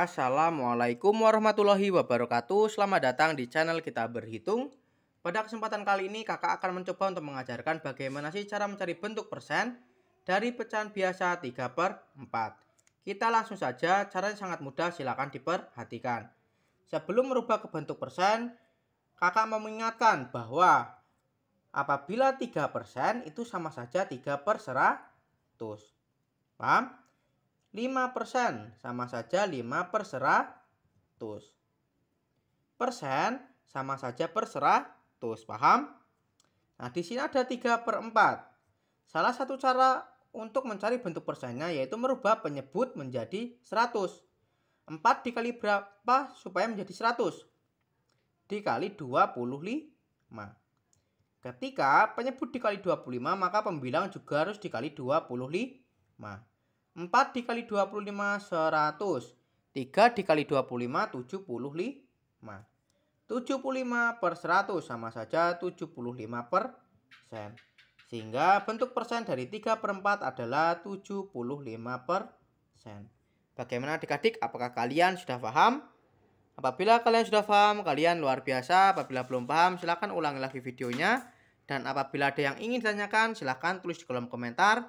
Assalamualaikum warahmatullahi wabarakatuh Selamat datang di channel kita berhitung Pada kesempatan kali ini kakak akan mencoba untuk mengajarkan bagaimana sih cara mencari bentuk persen Dari pecahan biasa 3 per 4 Kita langsung saja caranya sangat mudah silahkan diperhatikan Sebelum merubah ke bentuk persen Kakak mengingatkan bahwa Apabila 3 persen itu sama saja 3 per 100 Paham? 5% sama saja 5 per 100. Persen sama saja per 100, paham? Nah, di sini ada 3 per 4. Salah satu cara untuk mencari bentuk persennya yaitu merubah penyebut menjadi 100. 4 dikali berapa supaya menjadi 100? Dikali 25. Ketika penyebut dikali 25, maka pembilang juga harus dikali 25. 4 dikali 25 100. 3 dikali 25 75. 75 per 100 sama saja 75 persen. Sehingga bentuk persen dari 3 per 4 adalah 75 persen. Bagaimana adik-adik? Apakah kalian sudah paham? Apabila kalian sudah paham, kalian luar biasa. Apabila belum paham, silahkan ulangi lagi videonya. Dan apabila ada yang ingin ditanyakan, silahkan tulis di kolom komentar.